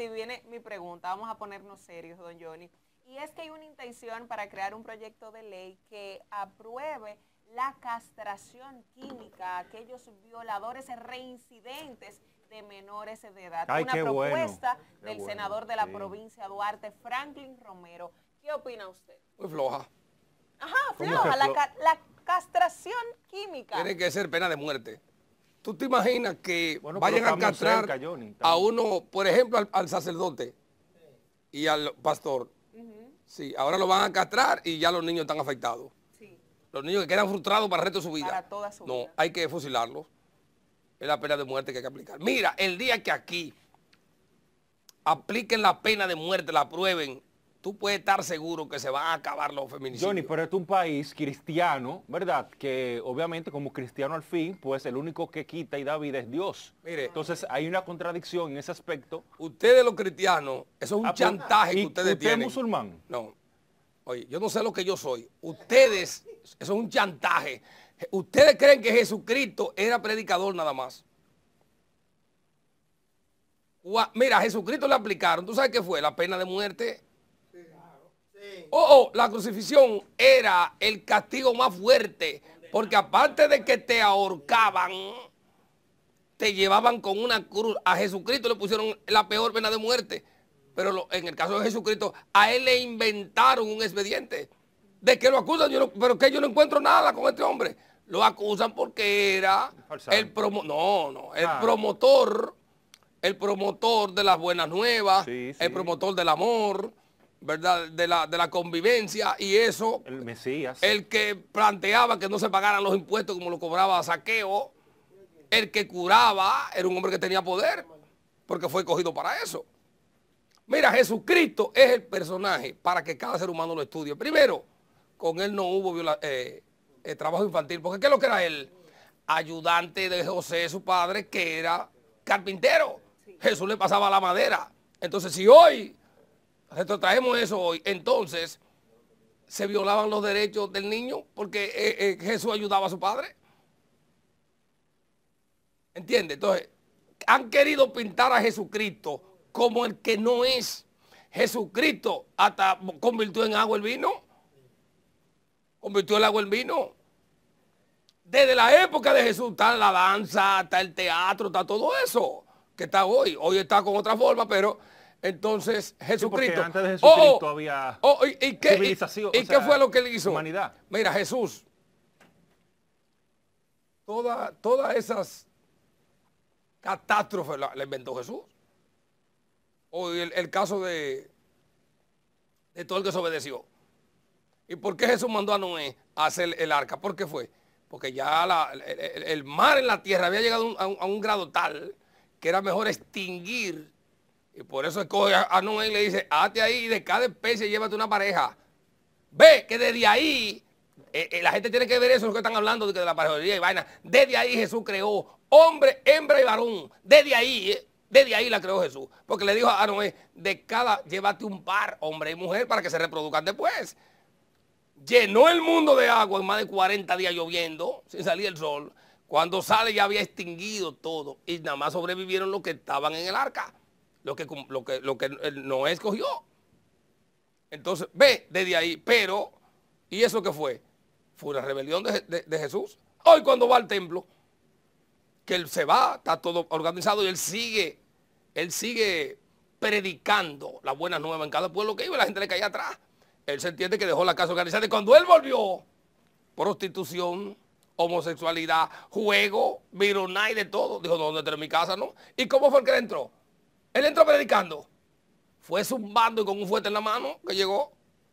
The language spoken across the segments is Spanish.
Si viene mi pregunta. Vamos a ponernos serios, don Johnny. Y es que hay una intención para crear un proyecto de ley que apruebe la castración química a aquellos violadores reincidentes de menores de edad. una propuesta del senador de la provincia Duarte, Franklin Romero. ¿Qué opina usted? Muy floja. Ajá, floja. La, la, castración química. Tiene que ser pena de muerte. ¿Tú te imaginas que vayan a castrar a uno, por ejemplo, al, sacerdote y al pastor? Sí, ahora lo van a castrar y ya los niños están afectados. Los niños que quedan frustrados para el resto de su vida. Para toda su vida. No, hay que fusilarlos. Es la pena de muerte que hay que aplicar. Mira, el día que aquí apliquen la pena de muerte, la prueben tú puedes estar seguro que se van a acabar los feminicidios. Johnny, pero es un país cristiano, ¿verdad? Que obviamente como cristiano al fin, pues el único que quita y da vida es Dios. Mire, Entonces hay una contradicción en ese aspecto. Ustedes los cristianos, eso es un ah, pues, chantaje que ustedes tienen. ¿Usted es musulmán? No. Oye, yo no sé lo que yo soy. Ustedes, eso es un chantaje. Ustedes creen que Jesucristo era predicador nada más. Mira, a Jesucristo le aplicaron, ¿tú sabes qué fue? La pena de muerte oh, oh, la crucifixión era el castigo más fuerte, porque aparte de que te ahorcaban, te llevaban con una cruz. A Jesucristo le pusieron la peor pena de muerte, pero en el caso de Jesucristo, a él le inventaron un expediente. De que lo acusan, pero que yo no encuentro nada con este hombre. Lo acusan porque era el, no, no, el ah. promotor el promotor de las buenas nuevas, el promotor del amor, ¿verdad? De la, de la convivencia y eso. El Mesías. El que planteaba que no se pagaran los impuestos como lo cobraba Saqueo. El que curaba era un hombre que tenía poder, porque fue cogido para eso. Mira, Jesucristo es el personaje para que cada ser humano lo estudie. Primero, con él no hubo eh, eh, trabajo infantil, porque ¿qué es lo que era él? Ayudante de José, su padre, que era carpintero. Jesús le pasaba la madera. Entonces, si hoy retrotraemos eso hoy, entonces se violaban los derechos del niño porque eh, eh, Jesús ayudaba a su padre. ¿Entiende? Entonces, han querido pintar a Jesucristo como el que no es. Jesucristo hasta convirtió en agua el vino. Convirtió el agua el vino. Desde la época de Jesús está la danza, está el teatro, está todo eso que está hoy. Hoy está con otra forma, pero entonces, Jesucristo. antes de oh, Jesucristo oh. había oh, y, qué, y, qué fue lo que le hizo? Humanidad. Mira, Jesús. Toda, todas esas catástrofes la, inventó Jesús. O el, caso de, de todo el que se obedeció. ¿Y por qué Jesús mandó a Noé a hacer el arca? ¿Por qué fue? Porque ya el, mar en la tierra había llegado a un grado tal que era mejor extinguir y por eso escoge a Noé y le dice, hazte ahí y de cada especie llévate una pareja. Ve que desde ahí, eh, eh, la gente tiene que ver eso, los que están hablando de, la parejería y vaina. Desde ahí Jesús creó hombre, hembra y varón. Desde ahí, eh, desde ahí la creó Jesús. Porque le dijo a Noé, de cada llévate un par, hombre y mujer, para que se reproduzcan después. Llenó el mundo de agua en más de 40 días lloviendo, sin salir el sol. Cuando sale ya había extinguido todo y nada más sobrevivieron los que estaban en el arca lo que, lo que, lo que no escogió. Entonces, ve desde ahí, pero, ¿y eso qué fue? Fue una rebelión de, Jesús. Hoy cuando va al templo, que él se va, está todo organizado y él sigue, él sigue predicando la buena nueva en cada pueblo que iba, la gente le caía atrás. Él se entiende que dejó la casa organizada y cuando él volvió, prostitución, homosexualidad, juego, vironay de todo. Dijo, ¿dónde está mi casa? ¿Y cómo fue el que entró? Él entró predicando. Fue zumbando y con un fuerte en la mano que llegó.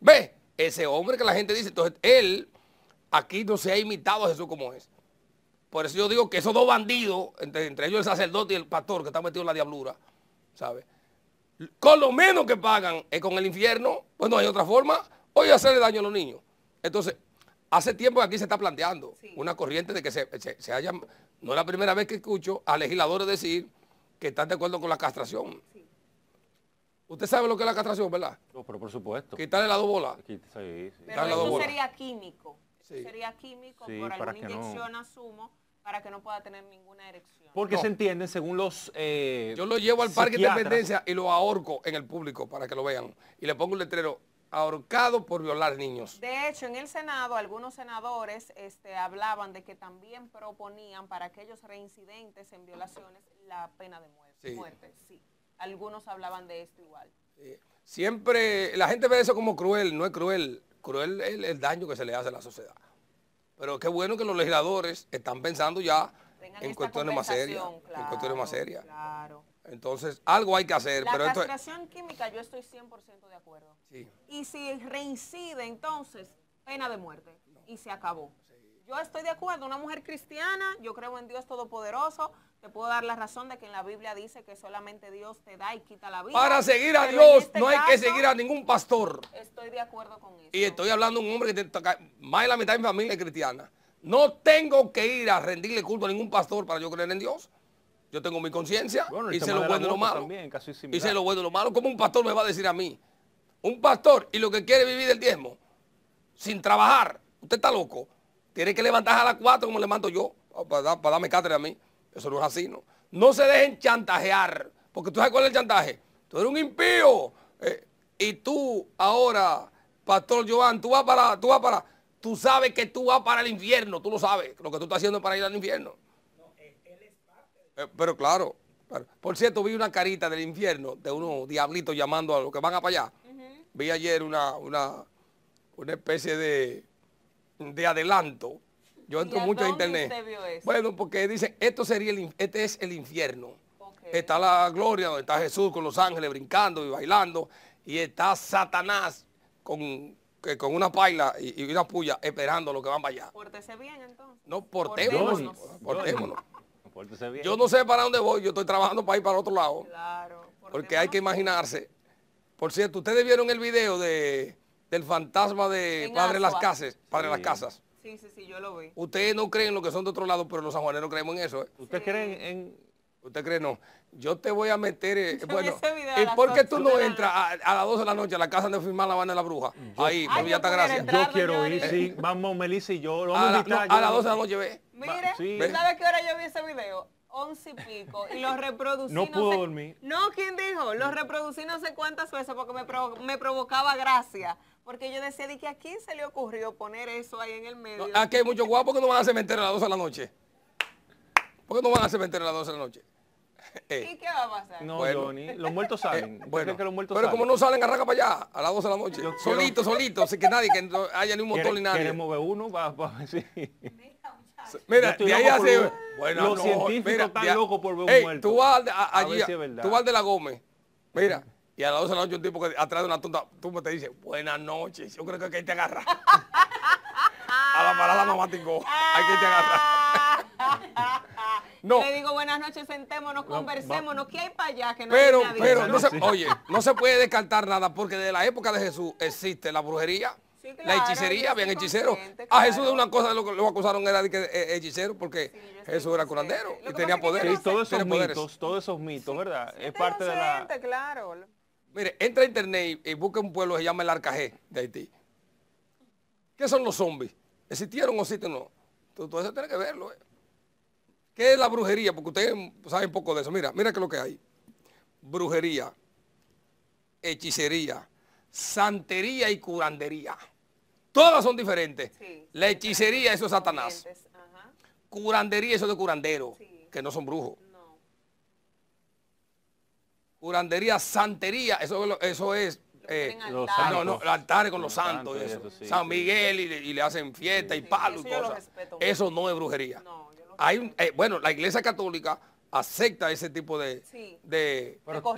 Ve, ese hombre que la gente dice. Entonces, él aquí no se ha imitado a Jesús como es. Por eso yo digo que esos dos bandidos, entre, ellos el sacerdote y el pastor que está metido en la diablura, ¿sabe? Con lo menos que pagan es con el infierno, pues no hay otra forma, hoy hacerle daño a los niños. Entonces, hace tiempo que aquí se está planteando una corriente de que se, se, se haya, no es la primera vez que escucho a legisladores decir que están de acuerdo con la castración. Usted sabe lo que es la castración, ¿verdad? No, pero por supuesto. Quitarle las dos bolas. Sí, sí. Pero eso sería químico. sería químico por alguna inyección, a asumo, para que no pueda tener ninguna erección. Porque se entiende, según los eh, Yo lo llevo al Parque de dependencia y lo ahorco en el público para que lo vean. Y le pongo un letrero, ahorcado por violar niños. De hecho, en el Senado algunos senadores este, hablaban de que también proponían para aquellos reincidentes en violaciones la pena de muerte. muerte sí. Algunos hablaban de esto igual. Siempre la gente ve eso como cruel, no es cruel. Cruel es el daño que se le hace a la sociedad. Pero qué bueno que los legisladores están pensando ya en cuestiones, más serias. En cuestiones más serias. Claro. Entonces, algo hay que hacer. La castración química, yo estoy 100% de acuerdo. Y si reincide, entonces, pena de muerte. Y se acabó. Yo estoy de acuerdo, una mujer cristiana, yo creo en Dios Todopoderoso, te puedo dar la razón de que en la Biblia dice que solamente Dios te da y quita la vida. Para seguir a Dios este no hay que seguir a ningún pastor. Estoy de acuerdo con eso. Y estoy hablando de un hombre que te más de la mitad de mi familia es cristiana. No tengo que ir a rendirle culto a ningún pastor para yo creer en Dios. Yo tengo mi conciencia y sé lo bueno y lo malo. y sé lo bueno y lo malo. como un pastor me va a decir a mí? Un pastor y lo que quiere vivir del diezmo, sin trabajar. Usted está loco. Tiene que levantar a las cuatro como le mando yo, ah, para, darme cátedra a mí. Eso no es así, ¿no? No se dejen chantajear, porque tú sabes cuál es el chantaje. Tú eres un impío. Eh, y tú ahora, Pastor Joan, tú vas para, tú vas para, tú sabes que tú vas para el infierno, tú lo sabes, lo que tú estás haciendo para ir al infierno. Eh, pero claro, Por cierto, vi una carita del infierno de unos diablitos llamando a los que van a para allá. Vi ayer una, una, una especie de, de adelanto. Yo entro mucho a internet. Bueno, porque dicen, esto sería el, este es el infierno. Está la gloria, donde está Jesús con los ángeles brincando y bailando. Y está Satanás con, con una paila y, una puya esperando a los que van para allá. Pórtese bien entonces. No, portémonos. Yo no sé para dónde voy, yo estoy trabajando para ir para otro lado. porque hay que imaginarse. Por cierto, ustedes vieron el video de, del fantasma de Padre Las Casas. Padre sí. Las Casas. Sí, sí, sí, yo lo vi. Ustedes no creen lo que son de otro lado, pero los sanjuaneros creemos en eso. ¿eh? ¿Usted cree en, ¿Usted cree? No. Yo te voy a meter... Eh, bueno, ¿y por qué tú no entras a, las 12 de la noche a la casa de firmar la banda de la bruja? ahí, ya Villata gracias Yo quiero ir, sí. Vamos, Melissa y yo. a, las 12 de la noche, ve. Mire, sí. ¿sabe qué hora yo vi ese video? once y pico y los reproducí. No, pudo dormir. No, ¿quién dijo? Los reproducí no sé cuántas veces porque me, me provocaba gracia. Porque yo decía, ¿de que a quién se le ocurrió poner eso ahí en el medio? aquí ah, hay muchos guapos que no van a enterar a las dos de la noche. ¿Por qué no van a cementerio a las 12 de la noche? Eh. ¿Y qué va a pasar? No, Johnny, los muertos eh, salen. bueno, que los muertos pero como no salen, arranca para allá a las 12 de la noche. solito, solito, Así que nadie, que haya ni un motor ni nadie. Queremos ver uno, va, va, sí. Mira, de ahí Bueno, por ver un muerto. Tú vas, allí, de la Gómez, mira, y a las 12 de la noche un tipo que atrás de una tú me te dice, buenas noches, yo creo que hay que te agarra. a la parada mamá tingó, hay que te agarrar. no. Le digo buenas noches, sentémonos, conversémonos, ¿qué hay para allá? Que no pero, pero, oye, no se puede descartar nada porque desde la época de Jesús existe la brujería la hechicería, bien hechicero. A Jesús de una cosa lo, acusaron era de que eh, eh, hechicero porque Jesús era curandero y tenía poder. Sí, todos esos mitos, todos esos mitos, ¿verdad? es parte de la... Claro. Mire, entra a internet y, busca un pueblo que se llama el Arcaje, de Haití. ¿Qué son los zombies? ¿Existieron o existen no? Todo eso tiene que verlo. Eh. ¿Qué es la brujería? Porque ustedes saben poco de eso. Mira, mira qué lo que hay. Brujería, hechicería, santería y curandería. Todas son diferentes. La hechicería, eso es Satanás. Curandería, eso es de curandero, que no son brujos. No. Curandería, santería, eso, eso es... Eh, altar no, no, altares con los, santos, eso. San Miguel y, le hacen fiesta y palos y cosas. Eso no es brujería. Hay eh, bueno, la iglesia católica acepta ese tipo de,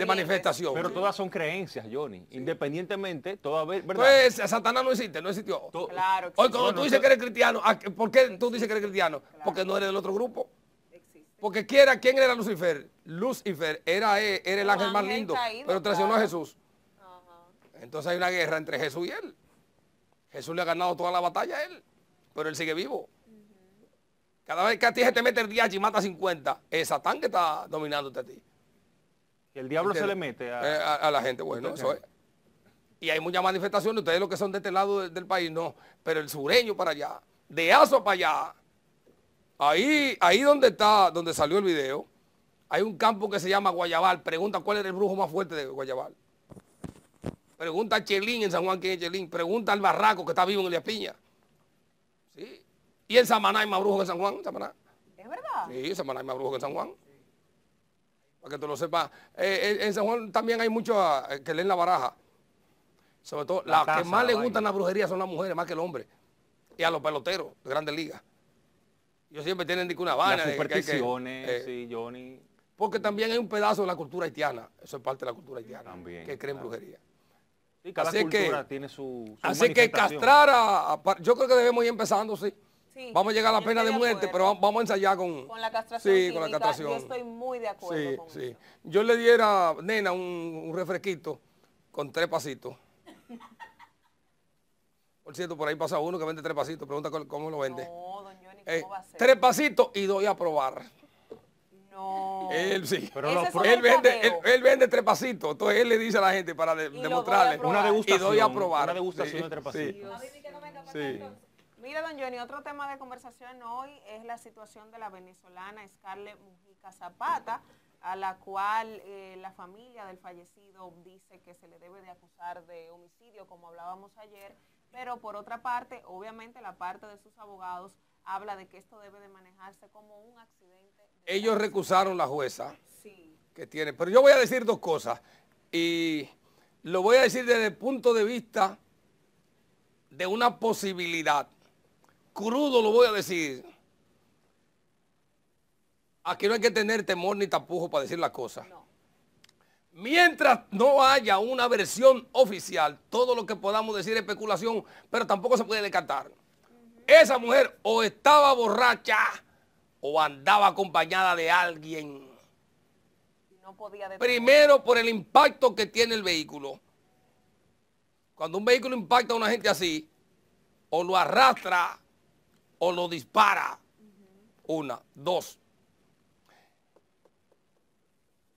manifestación. Pero todas son creencias, Johnny. Independientemente, todas ¿verdad? Pues Satanás no existe, no existió. Hoy cuando tú dices que eres cristiano, ¿por qué tú dices que eres cristiano? Porque no eres del otro grupo. Existe. Porque quiera, ¿quién era Lucifer? Lucifer era, e, era el ángel, más lindo, pero traicionó a Jesús. Entonces hay una guerra entre Jesús y él. Jesús le ha ganado toda la batalla a él, pero él sigue vivo. Cada vez que a ti se te mete el día y mata 50, es Satán que está dominándote a ti. El diablo se le mete eh, a... la gente. Bueno, eso es. Y hay muchas manifestaciones, ustedes lo que son de este lado del, país, no. Pero el sureño para allá, de Aso para allá, ahí, ahí donde está, donde salió el video, hay un campo que se llama Guayabal. Pregunta cuál es el brujo más fuerte de Guayabal. Pregunta a Chelín en San Juan, que es Chelín? Pregunta al Barraco que está vivo en la Piña. Y en Samaná hay más brujos que San Juan, Samaná. ¿Es verdad? Sí, Samaná hay más brujos que San Juan. Para que tú lo sepas. Eh, eh, en San Juan también hay muchos eh, que leen la baraja. Sobre todo, las la que más le gustan la brujería son las mujeres, más que el hombre. Y a los peloteros de grandes ligas. Yo siempre tienen una vaina. Johnny. Porque también hay un pedazo de la cultura haitiana. Eso es parte de la cultura haitiana. También, que creen brujería. Sí, cada así que, tiene su, Así que castrar a, Yo creo que debemos ir empezando, sí. Vamos a llegar a la pena de muerte, pero vamos a ensayar con... Con la castración Sí, con la castración. Yo estoy muy de acuerdo con sí. Yo le diera, nena, un, refresquito con tres pasitos. Por cierto, por ahí pasa uno que vende tres pasitos. Pregunta cómo lo vende. No, don eh, ¿cómo va a ser? Tres pasitos y doy a probar. No. Él sí. Pero no, él, vende, él, vende, tres pasitos. Entonces él le dice a la gente para demostrarle. Una degustación. Y doy a probar. Una degustación de tres pasitos. sí. Mira, don Johnny, otro tema de conversación hoy es la situación de la venezolana Scarlett Mujica Zapata, a la cual eh, la familia del fallecido dice que se le debe de acusar de homicidio, como hablábamos ayer, pero por otra parte, obviamente la parte de sus abogados habla de que esto debe de manejarse como un accidente. Ellos recusaron la jueza que tiene, pero yo voy a decir dos cosas y lo voy a decir desde el punto de vista de una posibilidad crudo lo voy a decir. Aquí no hay que tener temor ni tapujo para decir la cosa. Mientras no haya una versión oficial, todo lo que podamos decir es especulación, pero tampoco se puede descartar. Esa mujer o estaba borracha o andaba acompañada de alguien. Primero por el impacto que tiene el vehículo. Cuando un vehículo impacta a una gente así, o lo arrastra o lo dispara. Una, dos.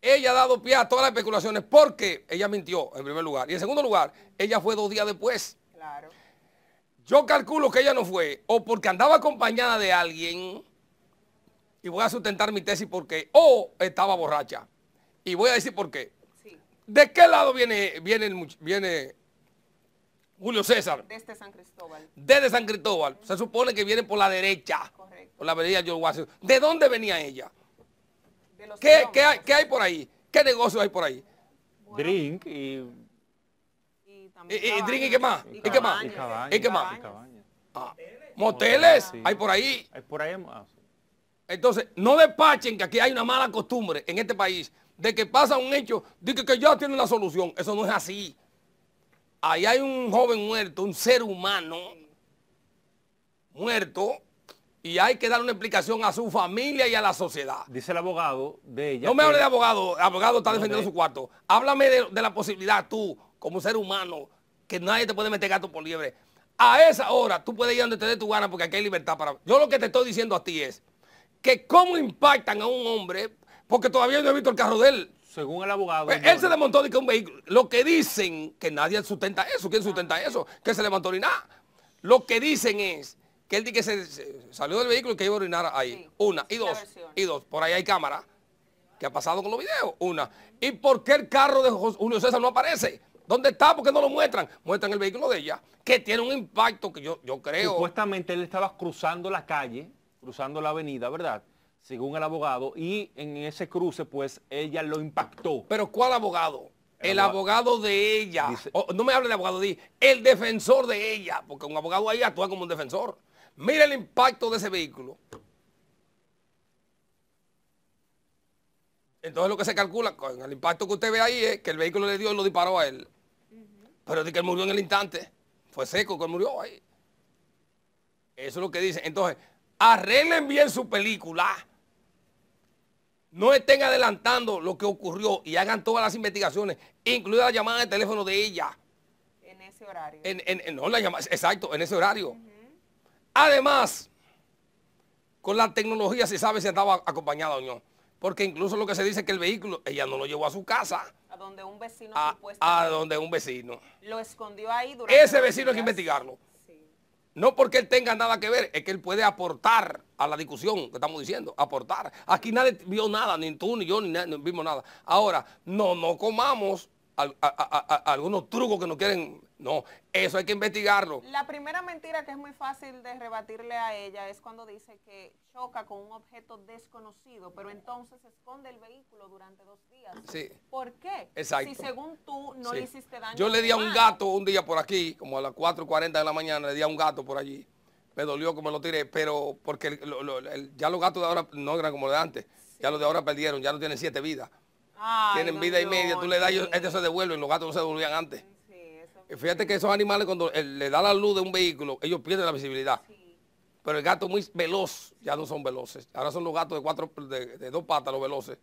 Ella ha dado pie a todas las especulaciones porque ella mintió en primer lugar. Y en segundo lugar, ella fue dos días después. Claro. Yo calculo que ella no fue o porque andaba acompañada de alguien y voy a sustentar mi tesis porque o estaba borracha. Y voy a decir por qué. ¿De qué lado viene, viene, viene Julio César. Desde este San Cristóbal. Desde San Cristóbal. Se supone que viene por la derecha. Correcto. Por la avenida George ¿De dónde venía ella? ¿Qué, hay, por ahí? ¿Qué negocio hay por ahí? Drink y... Y, drink y qué más? ¿Y, qué más? qué más? Ah, moteles, hay por ahí. por ah, Entonces, no despachen que aquí hay una mala costumbre en este país de que pasa un hecho, de que, que ya tiene una solución. Eso no es así ahí hay un joven muerto, un ser humano muerto, y hay que dar una explicación a su familia y a la sociedad. Dice el abogado de ella. No me hable de abogado, abogado está defendiendo su cuarto. Háblame de, la posibilidad tú, como ser humano, que nadie te puede meter gato por liebre. A esa hora tú puedes ir donde te dé tu gana porque aquí hay libertad para... Yo lo que te estoy diciendo a ti es que cómo impactan a un hombre, porque todavía no he visto el carro de él. Según el abogado. Eh, él se desmontó de que un vehículo. Lo que dicen, que nadie sustenta eso. ¿Quién sustenta eso? Que se levantó ni nada. Lo que dicen es que él que se, salió del vehículo y que iba a orinar ahí. Una. Y dos. Y dos. Por ahí hay cámara. ¿Qué ha pasado con los videos? Una. ¿Y por qué el carro de Julio César no aparece? ¿Dónde está? ¿Por qué no lo muestran? Muestran el vehículo de ella, que tiene un impacto que yo, yo creo. Supuestamente él estaba cruzando la calle, cruzando la avenida, ¿verdad? según el abogado, y en ese cruce, pues, ella lo impactó. ¿Pero cuál abogado? El, abogado, de ella. Oh, no me hable de abogado, di, el defensor de ella, porque un abogado ahí actúa como un defensor. Mira el impacto de ese vehículo. Entonces lo que se calcula con el impacto que usted ve ahí es que el vehículo le dio y lo disparó a él. Pero de que él murió en el instante. Fue seco que murió ahí. Eso es lo que dice. Entonces, arreglen bien su película no estén adelantando lo que ocurrió y hagan todas las investigaciones, incluida la llamada de teléfono de ella. En ese horario. En, no la exacto, en ese horario. Además, con la tecnología se sabe si estaba acompañada o no. Porque incluso lo que se dice es que el vehículo, ella no lo llevó a su casa. A donde un vecino a donde un vecino. Lo escondió ahí durante... Ese vecino hay que investigarlo. No porque él tenga nada que ver, es que él puede aportar a la discusión que estamos diciendo, aportar. Aquí nadie vio nada, ni tú, ni yo, ni nadie, vimos nada. Ahora, no, no comamos algunos trucos que nos quieren no, eso hay que investigarlo. La primera mentira que es muy fácil de rebatirle a ella es cuando dice que choca con un objeto desconocido, pero entonces esconde el vehículo durante dos días. Sí. ¿Por qué? Si según tú no le hiciste daño. Yo le di a un gato un día por aquí, como a las 4.40 de la mañana, le di a un gato por allí. Me dolió como lo tiré, pero porque ya los gatos de ahora no eran como los de antes. Ya los de ahora perdieron, ya no tienen siete vidas. tienen vida y media, tú le das, y ellos este se devuelven, los gatos no se devolvían antes. Fíjate que esos animales cuando le da la luz de un vehículo, ellos pierden la visibilidad. Pero el gato muy veloz, ya no son veloces. Ahora son los gatos de cuatro, de, dos patas, los veloces.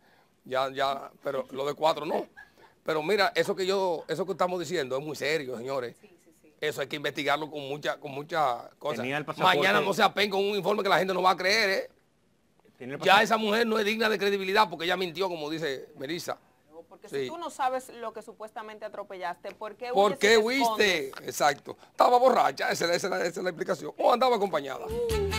Ya, ya, pero los de cuatro no. Pero mira, eso que yo, eso que estamos diciendo es muy serio, señores. eso hay que investigarlo con mucha, con muchas cosas. Mañana no se apen con un informe que la gente no va a creer, ¿eh? Ya esa mujer no es digna de credibilidad porque ella mintió, como dice Melissa. Porque si tú no sabes lo que supuestamente atropellaste, ¿por qué huiste? ¿Por qué huiste? Exacto. Estaba borracha, esa, es la explicación. O andaba acompañada. Uh.